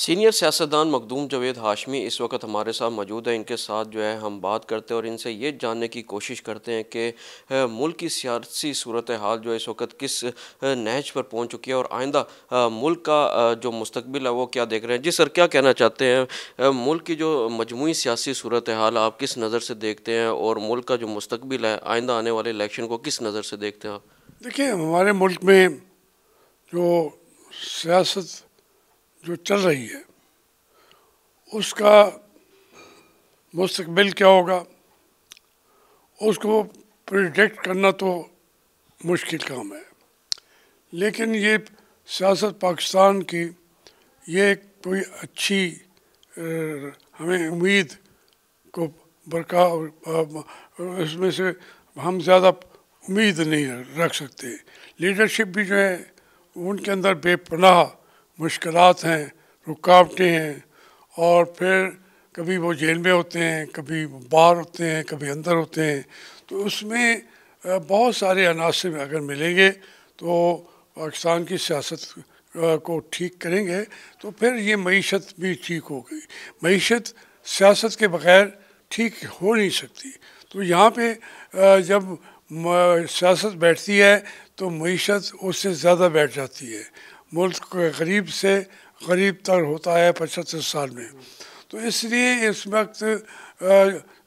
Senior सियासतदान मखदूम जवेद हाशमी इस वक्त हमारे साथ मौजूद हैं इनके साथ जो है हम बात करते हैं और इनसे ये जानने की कोशिश करते हैं कि मुल्क की सियासी सूरत हाल जो है इस वक्त किस नहज पर पहुंच चुकी है और आइंदा मुल्क का जो मुस्तबिल है वो क्या देख रहे हैं जी सर क्या कहना चाहते हैं मुल्क की जो मजमू सियासी सूरत हाल आप किस नज़र से देखते हैं और मुल्क का जो मुस्तबिल है आइंदा आने वाले इलेक्शन को किस नज़र से देखते हैं आप देखिए हमारे मुल्क में जो सियासत जो चल रही है उसका मुस्तबिल क्या होगा उसको प्रिडिक्ट करना तो मुश्किल काम है लेकिन ये सियासत पाकिस्तान की ये कोई अच्छी हमें उम्मीद को बरकरार इसमें से हम ज़्यादा उम्मीद नहीं रख सकते लीडरशिप भी जो है उनके अंदर बेपनाह मुश्किल हैं रुकावटें हैं और फिर कभी वो जेल में होते हैं कभी बाहर होते हैं कभी अंदर होते हैं तो उसमें बहुत सारे अनासर अगर मिलेंगे तो पाकिस्तान की सियासत को ठीक करेंगे तो फिर ये मीशत भी ठीक हो गई मीशत सियासत के बगैर ठीक हो नहीं सकती तो यहाँ पे जब सियासत बैठती है तो मीशत उससे ज़्यादा बैठ जाती है मुल्क के गरीब से गरीब तर होता है पचहत्तर साल में तो इसलिए इस वक्त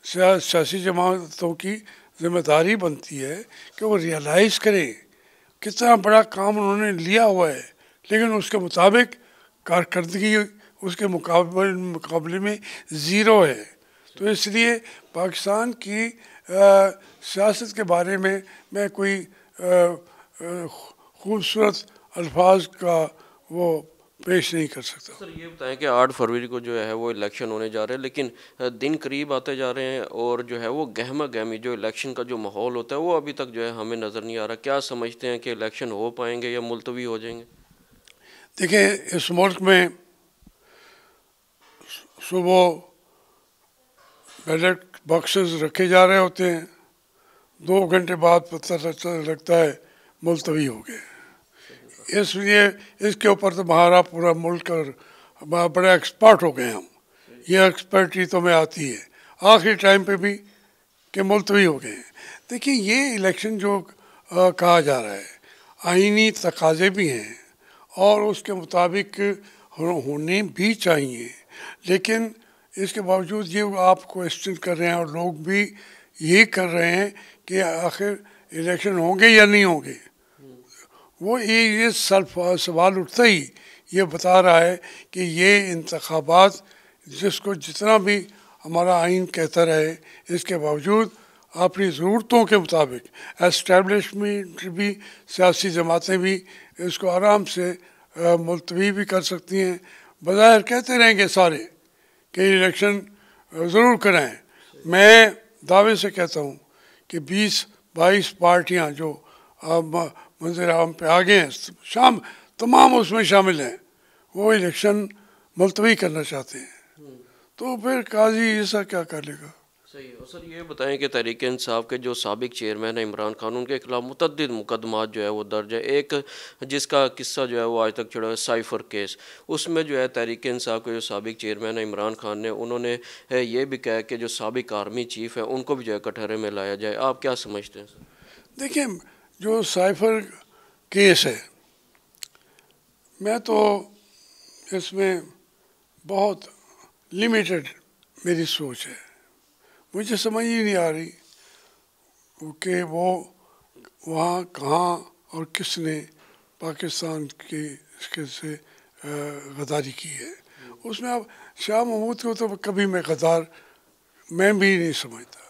सियासी जमातों की जिम्मेदारी बनती है कि वो रियलाइज़ करें कितना बड़ा काम उन्होंने लिया हुआ है लेकिन उसके मुताबिक कारकर्दगी उसके मुकाबले मुकाबले में ज़ीरो है तो इसलिए पाकिस्तान की सियासत के बारे में मैं कोई खूबसूरत अल्फाज का वो पेश नहीं कर सकता सर ये बताएं कि आठ फरवरी को जो है वो इलेक्शन होने जा रहे हैं लेकिन दिन करीब आते जा रहे हैं और जो है वो गहमा गहमी जो इलेक्शन का जो माहौल होता है वो अभी तक जो है हमें नज़र नहीं आ रहा क्या समझते हैं कि इलेक्शन हो पाएंगे या मुलतवी हो जाएंगे देखिए इस मुल्क में सुबह बैलेट बॉक्सेस रखे जा रहे होते हैं दो घंटे बाद पता लगता है मुलतवी हो गए इसलिए इसके ऊपर तो हमारा पूरा मुल्क और बड़े एक्सपर्ट हो गए हम ये एक्सपर्ट ही तो में आती है आखिरी टाइम पे भी के मुलतवी तो हो गए हैं देखिए ये इलेक्शन जो आ, कहा जा रहा है आइनी तकाजे भी हैं और उसके मुताबिक होने भी चाहिए लेकिन इसके बावजूद ये आप क्वेश्चन कर रहे हैं और लोग भी ये कर रहे हैं कि आखिर इलेक्शन होंगे या नहीं होंगे वो ये ये सवाल उठते ही ये बता रहा है कि ये इंतबात जिसको जितना भी हमारा आइन कहता रहे इसके बावजूद अपनी ज़रूरतों के मुताबिक एस्टेब्लिशमेंट भी सियासी जमातें भी इसको आराम से मुलतवी भी कर सकती हैं बज़ाहिर कहते रहेंगे सारे कि इलेक्शन ज़रूर कराएं मैं दावे से कहता हूँ कि 20 22 पार्टियाँ जो मंजिल आम पे आगे हैं शाम तमाम उसमें शामिल हैं वो इलेक्शन मुलतवी करना चाहते हैं तो फिर काजी ऐसा क्या कर लेगा सही और सर ये बताएं कि तहरीक इंसाफ के जो सबक चेयरमैन है इमरान खान उनके खिलाफ मुतद मुकदमा जो है वो दर्ज है एक जिसका किस्सा जो है वो आज तक छोड़ा है साइफर केस उसमें जो है तहरीक इंसाफ के जो सबक चेयरमैन है इमरान खान ने उन्होंने ये भी कहा कि जो सबक आर्मी चीफ है उनको भी जो है कटहरे में लाया जाए आप क्या समझते हैं सर देखिए जो साइफर केस है मैं तो इसमें बहुत लिमिटेड मेरी सोच है मुझे समझ ही नहीं आ रही कि वो वहाँ कहाँ और किसने पाकिस्तान के इसके से गदारी की है उसमें अब शाह महमूद को तो कभी मैं गदार मैं भी नहीं समझता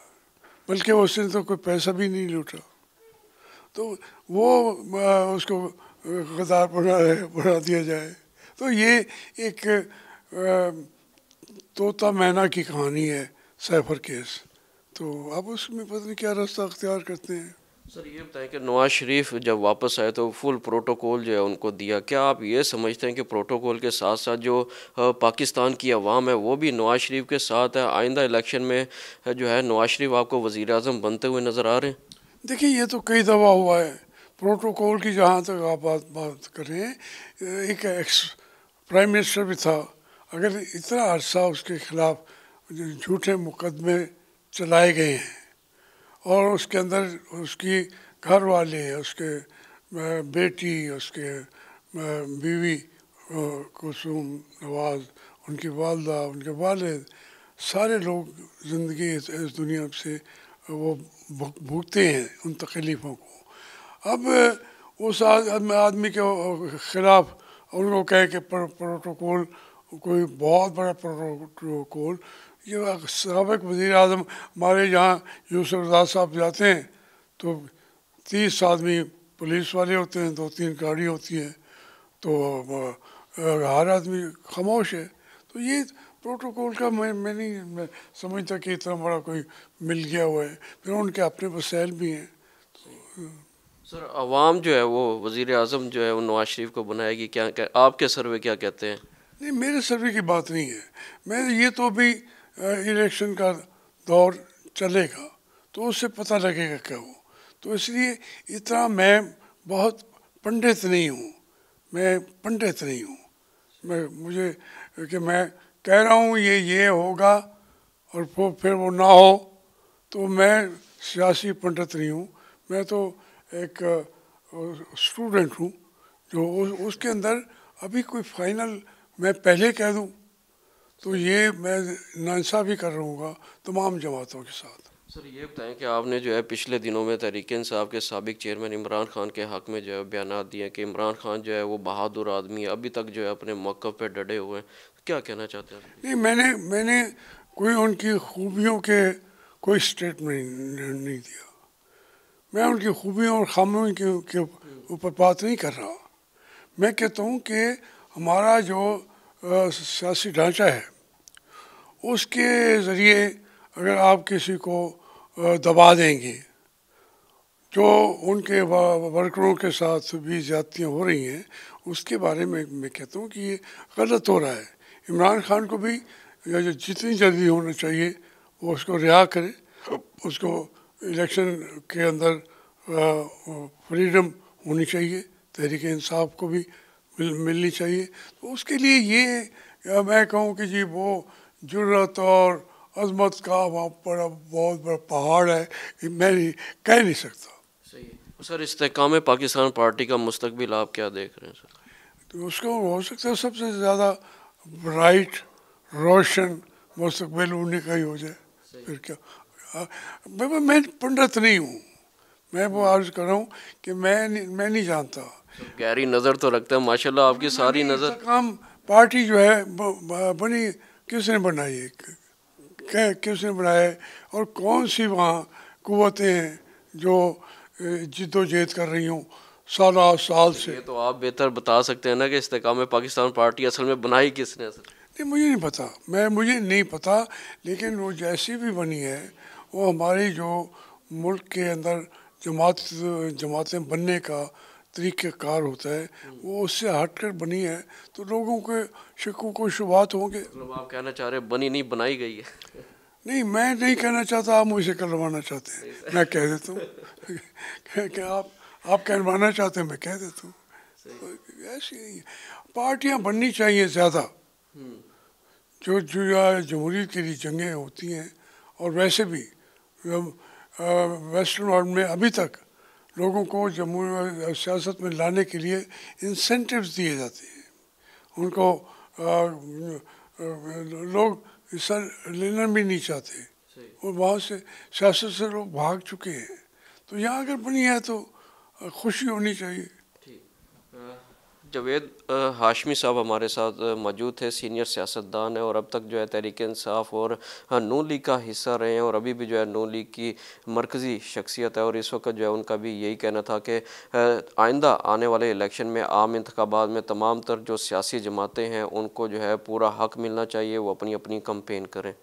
बल्कि उसने तो कोई पैसा भी नहीं लूटा तो वो उसको गदार बना बना दिया जाए तो ये एक तोता मैना की कहानी है सैफर केस तो अब उसमें पता नहीं क्या रास्ता अख्तियार करते हैं सर ये बताएं कि नवाज शरीफ जब वापस आए तो फुल प्रोटोकॉल जो है उनको दिया क्या आप ये समझते हैं कि प्रोटोकॉल के साथ साथ जो पाकिस्तान की आवाम है वो भी नवाज शरीफ के साथ है आइंदा इलेक्शन में जो है नवाज शरीफ आपको वज़ी बनते हुए नज़र आ रहे हैं देखिए ये तो कई दफ़ा हुआ है प्रोटोकॉल की जहाँ तक आप बात बात करें एक एक्स प्राइम मिनिस्टर भी था अगर इतना अरसा उसके खिलाफ झूठे मुकदमे चलाए गए हैं और उसके अंदर उसकी घर वाले उसके बेटी उसके बीवी कुसुम नवाज उनकी वालदा उनके वालद सारे लोग ज़िंदगी इस दुनिया से वो भुगते हैं उन तकलीफ़ों को अब उस आदमी के खिलाफ उनको कहे कि प्रोटोकॉल कोई बहुत बड़ा प्रोटोकॉल ये सबक वज़ी अजम हमारे यहाँ यूसुफ रजा साहब जाते हैं तो तीस आदमी पुलिस वाले होते हैं दो तीन गाड़ी होती है तो हर आदमी खामोश है तो ये प्रोटोकॉल का मैं मैं नहीं समझता कि इतना बड़ा कोई मिल गया हुआ है फिर उनके अपने वसैल भी हैं तो, सर आवाम जो है वो वज़ी अजम जो है वो नवाज शरीफ को बनाएगी क्या कह, आपके सर्वे क्या कहते हैं नहीं मेरे सर्वे की बात नहीं है मैं ये तो भी इलेक्शन का दौर चलेगा तो उससे पता लगेगा क्या हो तो इसलिए इतना मैं बहुत पंडित नहीं हूँ मैं पंडित नहीं हूँ मैं मुझे कि मैं कह रहा हूँ ये ये होगा और वो फिर वो ना हो तो मैं सियासी पंडित नहीं हूँ मैं तो एक स्टूडेंट हूँ जो उसके अंदर अभी कोई फाइनल मैं पहले कह दूँ तो ये मैं भी कर रहा हूँ तमाम जमातों के साथ सर ये बताएं कि आपने जो है पिछले दिनों में तहरीक साहब के सबक चेयरमैन इमरान खान के हक़ में जो है बयान दिए कि इमरान खान जो है वो बहादुर आदमी है अभी तक जो है अपने मौक़ पर डटे हुए हैं क्या कहना चाहते हैं नहीं मैंने मैंने कोई उनकी खूबियों के कोई स्टेटमेंट नहीं दिया मैं उनकी खूबियों और खामियों के ऊपर बात नहीं कर रहा मैं कहता हूँ कि हमारा जो सियासी ढांचा है उसके ज़रिए अगर आप किसी को दबा देंगे जो उनके वर्करों के साथ भी ज्यादतियाँ हो रही हैं उसके बारे में मैं कहता हूँ कि ये गलत हो रहा है इमरान खान को भी जितनी जल्दी होना चाहिए वो उसको रिहा करे उसको इलेक्शन के अंदर फ्रीडम होनी चाहिए तहरीक इंसाफ को भी मिल, मिलनी चाहिए तो उसके लिए ये मैं कहूँ कि जी वो जरूरत और अजमत का वहाँ पर बहुत बड़ा पहाड़ है मैं नहीं कह नहीं सकता सही तो सर इस्तेकाम पाकिस्तान पार्टी का मुस्तबिल आप क्या देख रहे हैं सर तो उसका हो सकता है सबसे ज़्यादा ब्राइट रोशन मुस्तबिल उन्हीं का ही हो जाए फिर क्या आ, मैं पंडित नहीं हूँ मैं वो आर्ज हम्म। कर रहा हूँ कि मैं नहीं, मैं नहीं जानता तो गहरी नज़र तो रखता है माशाल्लाह आपकी सारी नज़र काम पार्टी जो है बनी किसने बनाई है किसने बनाए और कौन सी वहाँ कुतें हैं जो जद्दोजहद कर रही हूँ साल साल से तो आप बेहतर बता सकते हैं ना कि इस्तेकाम पाकिस्तान पार्टी असल में बनाई किसने असल नहीं मुझे नहीं पता मैं मुझे नहीं पता लेकिन वो जैसी भी बनी है वो हमारी जो मुल्क के अंदर जमात जमातें बनने का तरीक़ार होता है वो उससे हट कर बनी है तो लोगों के शिकों को शुबात होंगे मतलब आप कहना चाह रहे बनी नहीं बनाई गई है नहीं मैं नहीं कहना चाहता आप मुझसे करवाना चाहते हैं मैं कह देता हूँ कि आप आप करवाना चाहते हैं मैं कह देता हूँ तो ऐसी नहीं है पार्टियाँ बननी चाहिए ज़्यादा हम्म। जो जो जमहूरीत के लिए जंगें होती हैं और वैसे भी वेस्टर्न वर्ल्ड में अभी तक लोगों को जम्मू सियासत में लाने के लिए इंसेंटिव्स दिए जाते हैं उनको आ, लोग हिस्सा लेना भी नहीं चाहते और बहुत से सियासत से लोग भाग चुके हैं तो यहाँ अगर बनी है तो खुशी होनी चाहिए जवेद हाशमी साहब हमारे साथ मौजूद थे सीनियर सियासतदान हैं और अब तक जो है तहरीक इंसाफ और नू लीग का हिस्सा रहे हैं और अभी भी जो है नू लीग की मरकज़ी शख्सियत है और इस वक्त जो है उनका भी यही कहना था कि आइंदा आने वाले इलेक्शन में आम इंतबात में तमाम तर जो सियासी जमातें हैं उनको जो है पूरा हक मिलना चाहिए वो अपनी अपनी कम्पेन करें